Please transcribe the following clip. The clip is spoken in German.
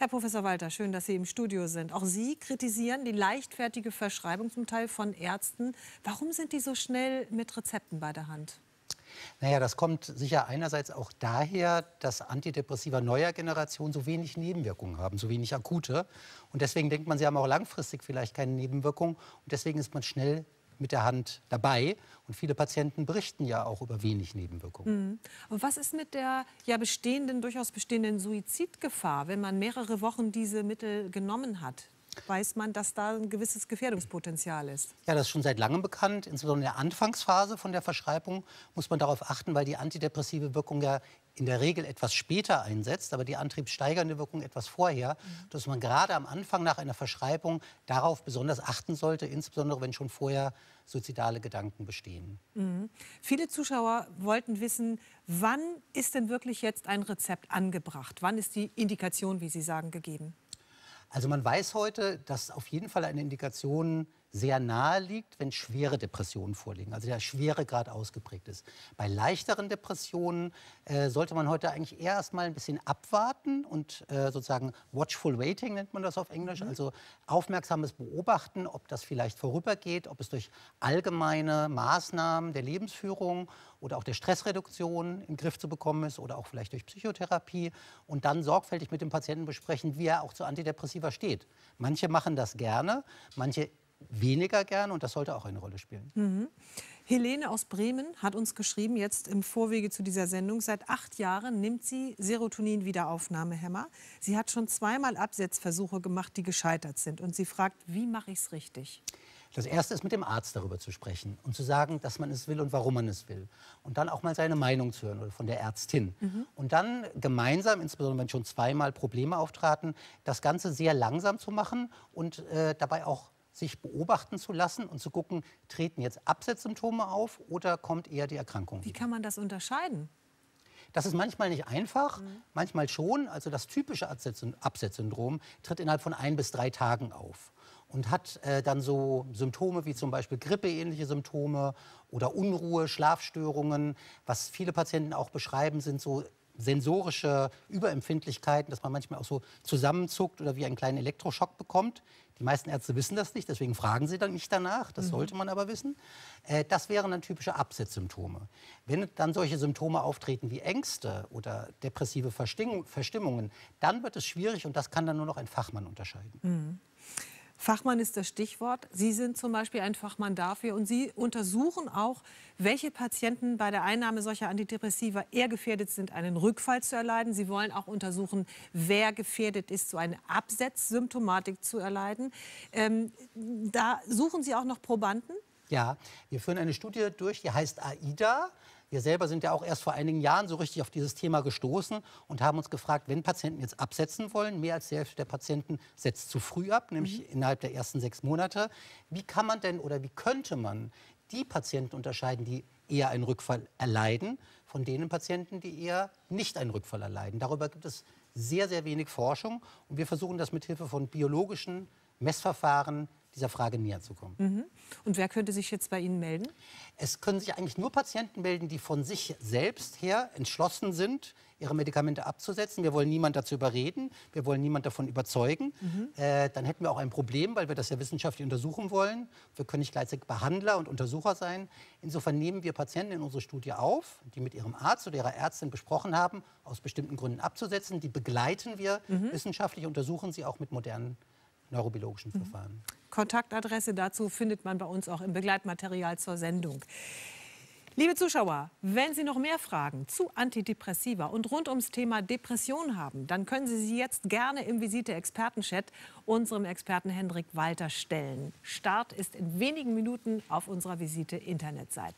Herr Professor Walter, schön, dass Sie im Studio sind. Auch Sie kritisieren die leichtfertige Verschreibung zum Teil von Ärzten. Warum sind die so schnell mit Rezepten bei der Hand? Naja, das kommt sicher einerseits auch daher, dass Antidepressiva neuer Generation so wenig Nebenwirkungen haben, so wenig akute. Und deswegen denkt man, sie haben auch langfristig vielleicht keine Nebenwirkungen. Und deswegen ist man schnell mit der Hand dabei. Und viele Patienten berichten ja auch über wenig Nebenwirkungen. Mhm. Und was ist mit der ja bestehenden, durchaus bestehenden Suizidgefahr, wenn man mehrere Wochen diese Mittel genommen hat? weiß man, dass da ein gewisses Gefährdungspotenzial ist. Ja, das ist schon seit langem bekannt. Insbesondere in der Anfangsphase von der Verschreibung muss man darauf achten, weil die antidepressive Wirkung ja in der Regel etwas später einsetzt, aber die antriebssteigernde Wirkung etwas vorher, mhm. dass man gerade am Anfang nach einer Verschreibung darauf besonders achten sollte, insbesondere wenn schon vorher suizidale Gedanken bestehen. Mhm. Viele Zuschauer wollten wissen, wann ist denn wirklich jetzt ein Rezept angebracht? Wann ist die Indikation, wie Sie sagen, gegeben? Also man weiß heute, dass auf jeden Fall eine Indikation sehr nahe liegt, wenn schwere Depressionen vorliegen, also der Schweregrad ausgeprägt ist. Bei leichteren Depressionen äh, sollte man heute eigentlich eher erstmal ein bisschen abwarten und äh, sozusagen watchful waiting nennt man das auf Englisch, mhm. also aufmerksames Beobachten, ob das vielleicht vorübergeht, ob es durch allgemeine Maßnahmen der Lebensführung oder auch der Stressreduktion im Griff zu bekommen ist oder auch vielleicht durch Psychotherapie und dann sorgfältig mit dem Patienten besprechen, wie er auch zu Antidepressiva steht. Manche machen das gerne, manche weniger gern und das sollte auch eine Rolle spielen. Mhm. Helene aus Bremen hat uns geschrieben, jetzt im Vorwege zu dieser Sendung, seit acht Jahren nimmt sie Serotonin-Wiederaufnahmehämmer. Sie hat schon zweimal Absetzversuche gemacht, die gescheitert sind. Und sie fragt, wie mache ich es richtig? Das Erste ist, mit dem Arzt darüber zu sprechen und zu sagen, dass man es will und warum man es will. Und dann auch mal seine Meinung zu hören oder von der Ärztin. Mhm. Und dann gemeinsam, insbesondere wenn schon zweimal Probleme auftraten, das Ganze sehr langsam zu machen und äh, dabei auch sich beobachten zu lassen und zu gucken, treten jetzt Absetzsymptome auf oder kommt eher die Erkrankung? Wie wieder? kann man das unterscheiden? Das ist manchmal nicht einfach, mhm. manchmal schon. Also das typische Absetzsyndrom tritt innerhalb von ein bis drei Tagen auf und hat äh, dann so Symptome wie zum Beispiel grippeähnliche Symptome oder Unruhe, Schlafstörungen. Was viele Patienten auch beschreiben, sind so sensorische Überempfindlichkeiten, dass man manchmal auch so zusammenzuckt oder wie einen kleinen Elektroschock bekommt. Die meisten Ärzte wissen das nicht, deswegen fragen sie dann nicht danach. Das mhm. sollte man aber wissen. Äh, das wären dann typische Absetzsymptome. Wenn dann solche Symptome auftreten wie Ängste oder depressive Verstimmungen, dann wird es schwierig und das kann dann nur noch ein Fachmann unterscheiden. Mhm. Fachmann ist das Stichwort. Sie sind zum Beispiel ein Fachmann dafür und Sie untersuchen auch, welche Patienten bei der Einnahme solcher Antidepressiva eher gefährdet sind, einen Rückfall zu erleiden. Sie wollen auch untersuchen, wer gefährdet ist, so eine Absetzsymptomatik zu erleiden. Ähm, da suchen Sie auch noch Probanden? Ja, wir führen eine Studie durch, die heißt AIDA. Wir selber sind ja auch erst vor einigen Jahren so richtig auf dieses Thema gestoßen und haben uns gefragt, wenn Patienten jetzt absetzen wollen, mehr als die Hälfte der Patienten setzt zu früh ab, nämlich mhm. innerhalb der ersten sechs Monate, wie kann man denn oder wie könnte man die Patienten unterscheiden, die eher einen Rückfall erleiden, von denen Patienten, die eher nicht einen Rückfall erleiden? Darüber gibt es sehr, sehr wenig Forschung und wir versuchen das mit Hilfe von biologischen Messverfahren dieser Frage näher zu kommen. Mhm. Und wer könnte sich jetzt bei Ihnen melden? Es können sich eigentlich nur Patienten melden, die von sich selbst her entschlossen sind, ihre Medikamente abzusetzen. Wir wollen niemand dazu überreden, wir wollen niemand davon überzeugen. Mhm. Äh, dann hätten wir auch ein Problem, weil wir das ja wissenschaftlich untersuchen wollen. Wir können nicht gleichzeitig Behandler und Untersucher sein. Insofern nehmen wir Patienten in unsere Studie auf, die mit ihrem Arzt oder ihrer Ärztin besprochen haben, aus bestimmten Gründen abzusetzen. Die begleiten wir mhm. wissenschaftlich, untersuchen sie auch mit modernen neurobiologischen mhm. Verfahren. Kontaktadresse dazu findet man bei uns auch im Begleitmaterial zur Sendung. Liebe Zuschauer, wenn Sie noch mehr Fragen zu Antidepressiva und rund ums Thema Depression haben, dann können Sie sie jetzt gerne im Visite-Experten-Chat unserem Experten Hendrik Walter stellen. Start ist in wenigen Minuten auf unserer Visite-Internetseite.